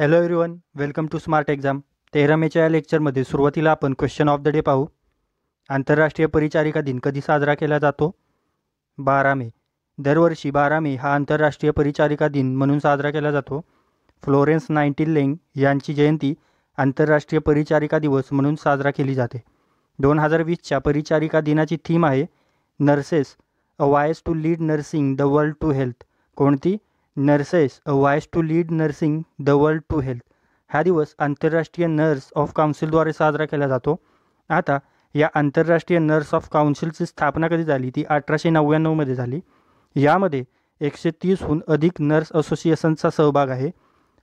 hello one welcome to smart exam तेरा मेच्या या लेक्चरमध्ये सुरुवातीला आपण क्वेश्चन ऑफ द डे पाहू आंतरराष्ट्रीय परिचारिका दिन कधी साजरा केला जातो बारा मे दरवर्षी बारा मे हा आंतरराष्ट्रीय परिचारिका दिन म्हणून साजरा केला जातो फ्लोरेन्स नाईन्टीन लेंग यांची जयंती आंतरराष्ट्रीय परिचारिका दिवस म्हणून साजरा केली जाते दोन हजार वीसच्या परिचारिका दिनाची थीम आहे nurses a voice to lead nursing the world to health कोणती nurses a voice to lead nursing the world to health हा दिवस आंतरराष्ट्रीय नर्स ऑफ काउन्सिलद्वारे साजरा केला जातो आता या आंतरराष्ट्रीय नर्स ऑफ काउन्सिलची स्थापना कधी झाली ती अठराशे नव्याण्णवमध्ये झाली यामध्ये एकशे तीसहून अधिक नर्स असोसिएशनचा सहभाग आहे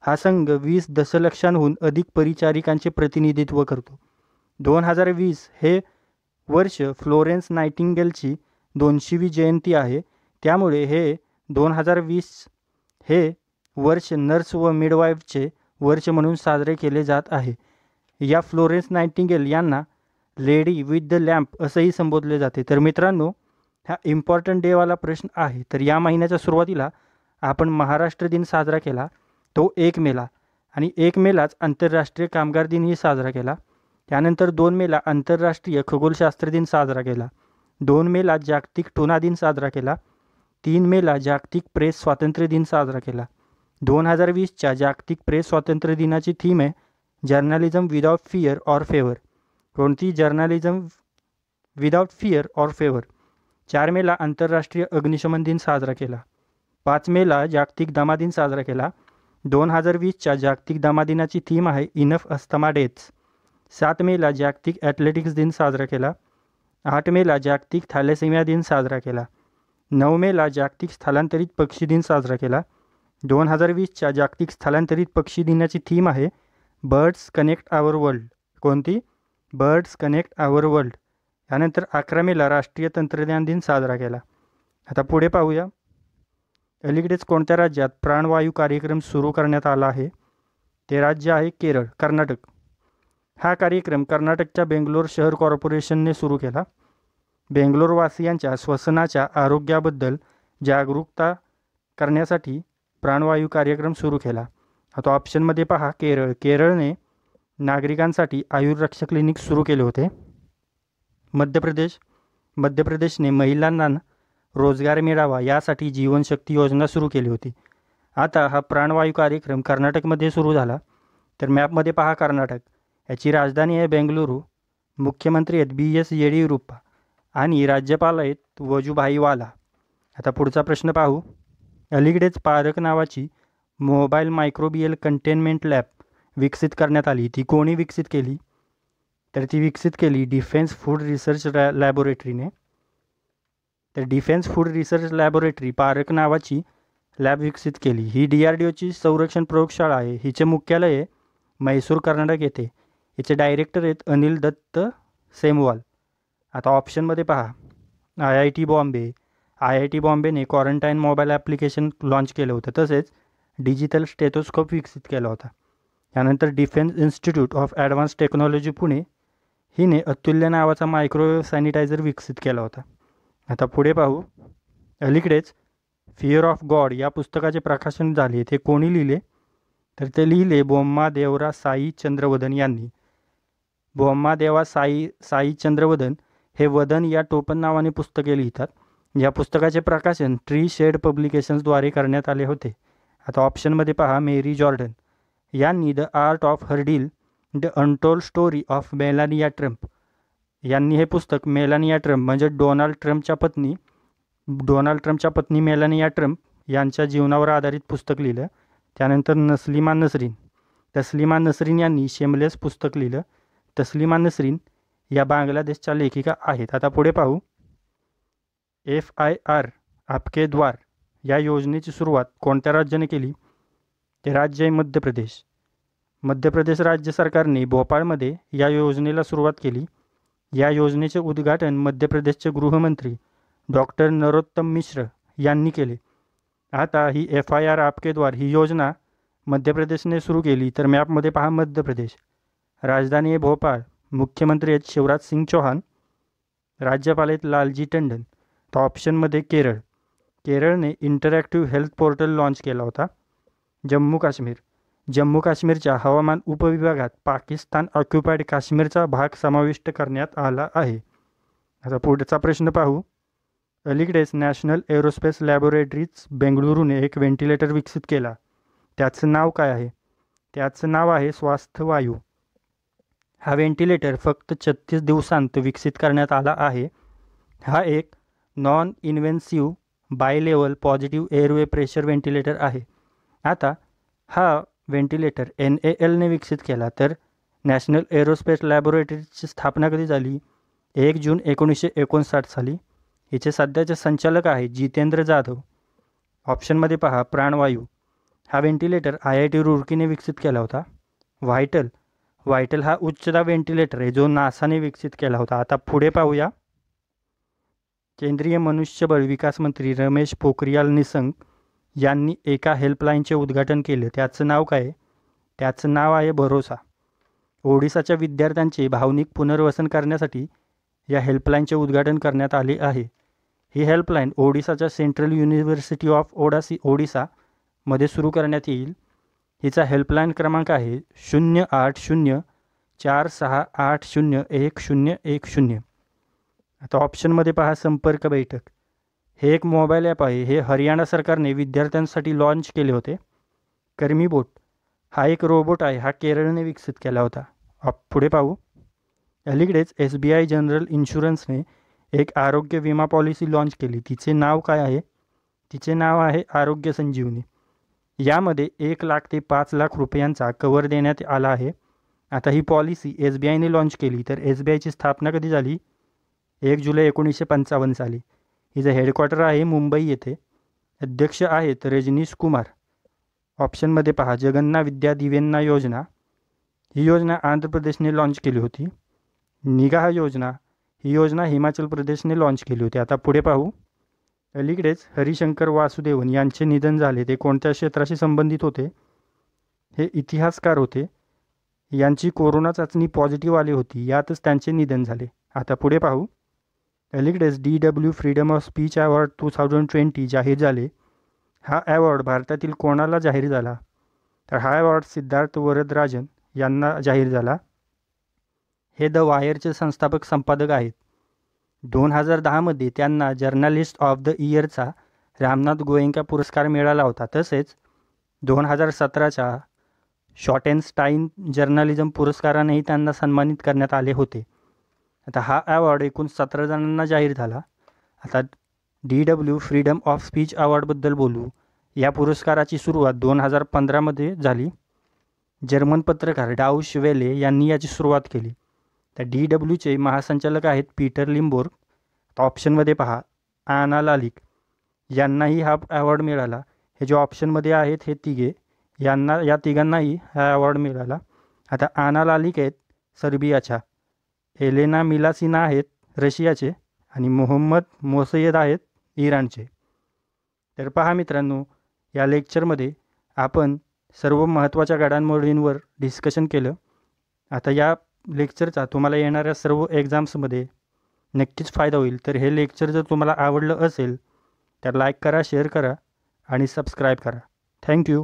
हा संघ वीस दशलक्षांहून अधिक परिचारिकांचे प्रतिनिधित्व करतो दोन हजार वीस हे वर्ष फ्लोरेन्स नायटिंगेलची दोनशेवी जयंती आहे त्यामुळे हे दोन हजार वीस हे वर्ष नर्स व मिडवाईफचे वर्ष म्हणून साजरे केले जात आहे या फ्लोरेन्स नाईटिंगेल यांना लेडी विथ द लॅम्प असंही संबोधले जाते तर मित्रांनो हा इम्पॉर्टंट डेवाला प्रश्न आहे तर या महिन्याच्या सुरुवातीला आपण महाराष्ट्र दिन साजरा केला तो एक मेला आणि एक मेलाच आंतरराष्ट्रीय कामगार दिनही साजरा केला त्यानंतर दोन मेला आंतरराष्ट्रीय खगोलशास्त्र दिन साजरा केला दोन मेला जागतिक टोना दिन साजरा केला तीन मेला जागतिक प्रेस स्वातंत्र्य दिन साजरा केला दोन हजार वीसच्या जागतिक प्रेस स्वातंत्र्य दिनाची थीम आहे journalism without fear or favour कोणती journalism without fear or favour चार मेला आंतरराष्ट्रीय अग्निशमन दिन साजरा केला पाच मेला जागतिक दमा दिन साजरा केला दोन हजार वीसच्या जागतिक दमा दिनाची थीम आहे इनफ अस्थमा डेथ्स सात मेला जागतिक ॲथलेटिक्स दिन साजरा केला आठ मेला जागतिक थॅलेसेमिया दिन साजरा केला नऊ मेला जागतिक स्थलांतरित पक्षी दिन साजरा केला दोन हजार वीसच्या जागतिक स्थलांतरित पक्षी दिनाची थीम आहे बर्ड्स कनेक्ट आवर वर्ल्ड कोणती बर्ड्स कनेक्ट आवर वर्ल्ड यानंतर अकरा मेला राष्ट्रीय तंत्रज्ञान दिन साजरा केला आता पुढे पाहूया अलीकडेच कोणत्या राज्यात प्राणवायू कार्यक्रम सुरू करण्यात आला आहे ते राज्य आहे केरळ कर्नाटक हा कार्यक्रम कर्नाटकच्या बेंगलोर शहर कॉर्पोरेशनने सुरू केला बेंगलोरवासियांच्या श्वसनाच्या आरोग्याबद्दल जागरूकता करण्यासाठी प्राणवायू कार्यक्रम सुरू केला आता ऑप्शनमध्ये पहा केरळ केरळने नागरिकांसाठी आयुर्रक्षा क्लिनिक सुरू केले होते मध्य प्रदेश मध्य प्रदेशने महिलांना रोजगार मिळावा यासाठी जीवनशक्ती योजना सुरू केली होती आता हा प्राणवायू कार्यक्रम कर्नाटकमध्ये सुरू झाला तर मॅपमध्ये पहा कर्नाटक याची राजधानी आहे बेंगलुरू मुख्यमंत्री आहेत बी एस येडियुरप्पा आणि राज्यपाल आहेत वजूभाई वाला आता पुढचा प्रश्न पाहू अलीकडेच पारक नावाची मोबाईल मायक्रोबियल कंटेनमेंट लॅब विकसित करण्यात आली ती कोणी विकसित केली तर ती विकसित केली डिफेन्स फूड रिसर्च लॅ लॅबोरेटरीने तर डिफेन्स फूड रिसर्च लॅबोरेटरी पारक नावाची लॅब विकसित केली ही डी आर डी ओची संरक्षण प्रयोगशाळा आहे हिचे मुख्यालय आहे मैसूर कर्नाटक येथे हिचे डायरेक्टर आहेत अनिल दत्त सेमवाल आता ऑप्शनमध्ये पहा I I T Bombay I I T बॉम्बेने क्वारंटाईन मोबाईल ॲप्लिकेशन लॉन्च केलं होतं तसेच डिजिटल स्टेथोस्कोप विकसित केला होता यानंतर defence institute of advance technology Pune हिने अतुल्य नावाचा मायक्रोवेव्ह सॅनिटायझर विकसित केला होता आता पुढे पाहू अलीकडेच फिअर ऑफ गॉड या पुस्तकाचे प्रकाशन झाले ते कोणी लिहिले तर ते लिहिले बोम्मा देवरा साई चंद्रवदन यांनी बोम्मा देवा साई साई चंद्रवदन हे वदन या टोपण नावाने पुस्तके लिहितात या पुस्तकाचे प्रकाशन ट्री शेड पब्लिकेशन्सद्वारे करण्यात आले होते आता ऑप्शनमध्ये पहा मेरी जॉर्डन यांनी the art of her deal the untold story of Melania Trump यांनी हे पुस्तक मेलानिया ट्रम्प म्हणजे डोनाल्ड ट्रम्पच्या पत्नी डोनाल्ड ट्रम्पच्या पत्नी मेलानिया ट्रम्प यांच्या जीवनावर आधारित पुस्तक लिहिलं त्यानंतर नसलिमा नसरीन तस्लिमा नसरीन यांनी शेमलेस पुस्तक लिहिलं तस्लिमा नसरीन या बांगलादेशच्या लेखिका आहेत आता पुढे पाहू एफ आय आर आपके द्वार या योजनेची सुरुवात कोणत्या राज्याने केली ते राज्य आहे मध्य प्रदेश मध्य प्रदेश राज्य सरकारने भोपाळमध्ये या योजनेला सुरुवात केली या योजनेचे उद्घाटन मध्य प्रदेशचे गृहमंत्री डॉक्टर नरोत्तम मिश्र यांनी केले आता ही एफ आय आर आपकेद्वार ही योजना मध्य प्रदेशने सुरू केली तर मॅपमध्ये पहा मध्य प्रदेश राजधानी आहे भोपाळ मुख्यमंत्री आहेत शिवराज सिंग चौहान राज्यपाल आहेत लालजी टंडन तर ऑप्शनमध्ये केरळ केरळने इंटरॅक्टिव्ह हेल्थ पोर्टल लाँच केला होता जम्मू काश्मीर जम्मू काश्मीरच्या हवामान उपविभागात पाकिस्तान ऑक्युपाईड काश्मीरचा भाग समाविष्ट करण्यात आला आहे आता पुढचा प्रश्न पाहू अलीकडेच नॅशनल एरोस्पेस लॅबोरेटरीज बेंगळुरूने एक व्हेंटिलेटर विकसित केला त्याचं नाव काय आहे त्याचं नाव आहे स्वास्थ्य वायू हा व्हेंटिलेटर फक्त छत्तीस दिवसांत विकसित करण्यात आला आहे हा एक non invasive level positive airway pressure ventilator आहे आता हा व्हेंटिलेटर एन ए एलने विकसित केला तर नॅशनल एरोस्पेस लॅबोरेटरीची स्थापना कधी झाली एक जून एकोणीसशे एकोणसाठ साली हिचे सध्याचे संचालक आहे जितेंद्र जाधव ऑप्शनमध्ये पहा प्राणवायू हा व्हेंटिलेटर आय आय टी रुर्कीने विकसित केला होता व्हायटल व्हायटल हा उच्चदा व्हेंटिलेटर आहे जो नासाने विकसित केला होता आता पुढे पाहूया केंद्रीय मनुष्यबळ विकास मंत्री रमेश पोखरियाल निसंग यांनी एका हेल्पलाईनचे उद्घाटन केले त्याचं नाव काय त्याचं नाव आहे भरोसा ओडिसाच्या विद्यार्थ्यांचे भावनिक पुनर्वसन करण्यासाठी या हेल्पलाईनचे उद्घाटन करण्यात आले आहे ही हेल्पलाईन ओडिसाच्या सेंट्रल युनिव्हर्सिटी ऑफ ओडासी ओडिसामध्ये सुरू करण्यात येईल हिचा हेल्पलाईन क्रमांक आहे शून्य आठ शून्य चार सहा आठ शून्य एक शून्य एक शून्य आता ऑप्शनमध्ये पहा संपर्क बैठक हे एक मोबाईल ॲप आहे हे हरियाणा सरकारने विद्यार्थ्यांसाठी लॉन्च केले होते कर्मी बोट हा एक रोबोट आहे हा केरळने विकसित केला होता आप पुढे पाहू अलीकडेच एस बी आय जनरल इन्शुरन्सने एक आरोग्य विमा पॉलिसी लॉन्च केली तिचे नाव काय आहे तिचे नाव आहे आरोग्य संजीवनी यामध्ये एक लाख ते पाच लाख रुपयांचा कवर देण्यात आला आहे आता ही पॉलिसी एस बी आयने लॉन्च केली तर एस बी आयची स्थापना कधी झाली एक जुलै एकोणीसशे पंचावन्न साली हिचं हेडक्वार्टर आहे मुंबई येथे अध्यक्ष आहेत रजनीश कुमार ऑप्शनमध्ये पहा जगन्ना विद्या दिव्यांना योजना ही योजना आंध्र प्रदेशने लॉन्च केली होती निगाह योजना ही योजना हिमाचल प्रदेशने लॉन्च केली होती आता पुढे पाहू अलीकडेच हरिशंकर वासुदेवन यांचे निधन झाले ते कोणत्या क्षेत्राशी संबंधित होते हे इतिहासकार होते यांची कोरोना चाचणी पॉझिटिव्ह आली होती यातच त्यांचे निधन झाले आता पुढे पाहू अलीकडेच D W freedom of speech award two thousand twenty जाहीर झाले हा अवॉर्ड भारतातील कोणाला जाहीर झाला तर हा अवॉर्ड सिद्धार्थ वरदराजन यांना जाहीर झाला हे द वायरचे संस्थापक संपादक आहेत दोन हजार दहामध्ये त्यांना जर्नलिस्ट ऑफ द इयरचा रामनाथ गोयंका पुरस्कार मिळाला होता तसेच दोन हजार सतराच्या शॉटेनस्टाईन जर्नलिझम पुरस्कारानेही त्यांना सन्मानित करण्यात आले होते आता हा अवॉर्ड एकूण सतरा जणांना जाहीर झाला आता D W freedom of speech अवॉर्डबद्दल बोलू या पुरस्काराची सुरुवात दोन हजार पंधरामध्ये झाली जर्मन पत्रकार डाऊश वेले यांनी याची सुरुवात केली तर डी डब्ल्यूचे महासंचालक आहेत पीटर लिंबोर्ग आता ऑप्शनमध्ये पहा आना लालिक यांनाही हा अवॉर्ड मिळाला हे जे ऑप्शनमध्ये आहेत हे तिघे यांना या तिघांनाही हा अवॉर्ड मिळाला आता आना लालिक आहेत सर्बियाच्या एलेना मिलासिना आहेत रशियाचे आणि मोहम्मद मोसयद आहेत इराणचे तर पहा मित्रांनो या लेक्चरमध्ये आपण सर्व महत्त्वाच्या घडामोडींवर डिस्कशन केलं आता या लेक्चरचा तुम्हाला येणाऱ्या सर्व एक्झाम्समध्ये नक्कीच फायदा होईल तर हे लेक्चर जर तुम्हाला आवडलं असेल तर लाईक करा शेअर करा आणि सबस्क्राईब करा थँक्यू